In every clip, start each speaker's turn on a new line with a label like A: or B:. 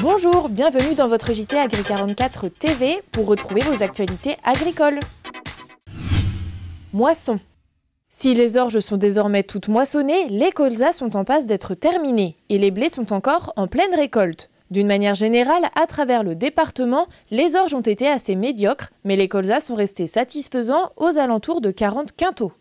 A: Bonjour, bienvenue dans votre JT Agri44 TV pour retrouver vos actualités agricoles. Moisson. Si les orges sont désormais toutes moissonnées, les colzas sont en passe d'être terminées et les blés sont encore en pleine récolte. D'une manière générale, à travers le département, les orges ont été assez médiocres, mais les colzas sont restés satisfaisants aux alentours de 40 quintaux.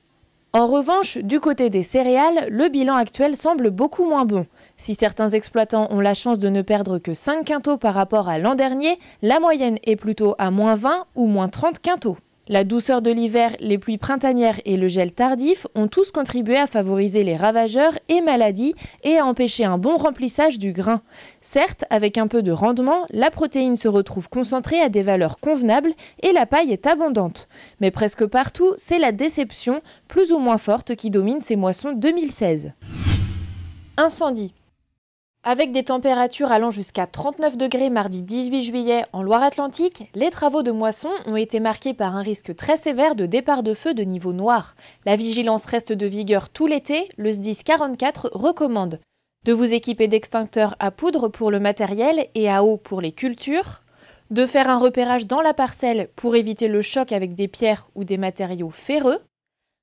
A: En revanche, du côté des céréales, le bilan actuel semble beaucoup moins bon. Si certains exploitants ont la chance de ne perdre que 5 quintaux par rapport à l'an dernier, la moyenne est plutôt à moins 20 ou moins 30 quintaux. La douceur de l'hiver, les pluies printanières et le gel tardif ont tous contribué à favoriser les ravageurs et maladies et à empêcher un bon remplissage du grain. Certes, avec un peu de rendement, la protéine se retrouve concentrée à des valeurs convenables et la paille est abondante. Mais presque partout, c'est la déception, plus ou moins forte, qui domine ces moissons 2016. Incendie. Avec des températures allant jusqu'à 39 degrés mardi 18 juillet en Loire-Atlantique, les travaux de moisson ont été marqués par un risque très sévère de départ de feu de niveau noir. La vigilance reste de vigueur tout l'été, le SDIS 44 recommande de vous équiper d'extincteurs à poudre pour le matériel et à eau pour les cultures, de faire un repérage dans la parcelle pour éviter le choc avec des pierres ou des matériaux ferreux,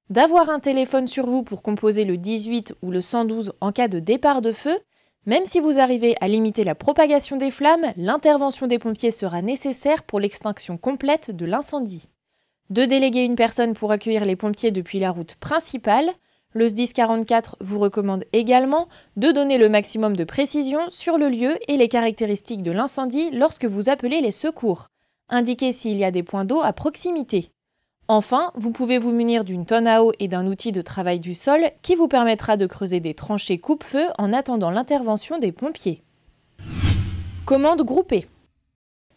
A: d'avoir un téléphone sur vous pour composer le 18 ou le 112 en cas de départ de feu, même si vous arrivez à limiter la propagation des flammes, l'intervention des pompiers sera nécessaire pour l'extinction complète de l'incendie. De déléguer une personne pour accueillir les pompiers depuis la route principale. Le SDIS 44 vous recommande également de donner le maximum de précision sur le lieu et les caractéristiques de l'incendie lorsque vous appelez les secours. Indiquez s'il y a des points d'eau à proximité. Enfin, vous pouvez vous munir d'une tonne à eau et d'un outil de travail du sol qui vous permettra de creuser des tranchées coupe-feu en attendant l'intervention des pompiers. Commande groupée.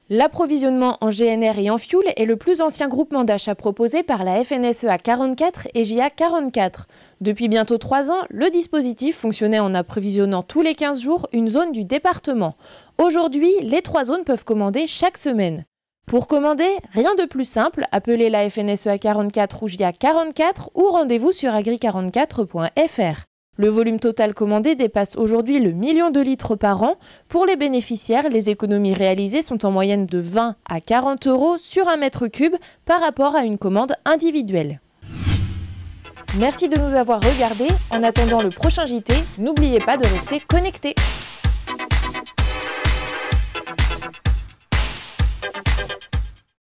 A: L'approvisionnement en GNR et en fuel est le plus ancien groupement d'achat proposé par la FNSEA 44 et JA 44. Depuis bientôt 3 ans, le dispositif fonctionnait en approvisionnant tous les 15 jours une zone du département. Aujourd'hui, les trois zones peuvent commander chaque semaine. Pour commander, rien de plus simple, appelez la FNSEA 44 ou 44 ou rendez-vous sur agri44.fr. Le volume total commandé dépasse aujourd'hui le million de litres par an. Pour les bénéficiaires, les économies réalisées sont en moyenne de 20 à 40 euros sur un mètre cube par rapport à une commande individuelle. Merci de nous avoir regardés. En attendant le prochain JT, n'oubliez pas de rester connecté.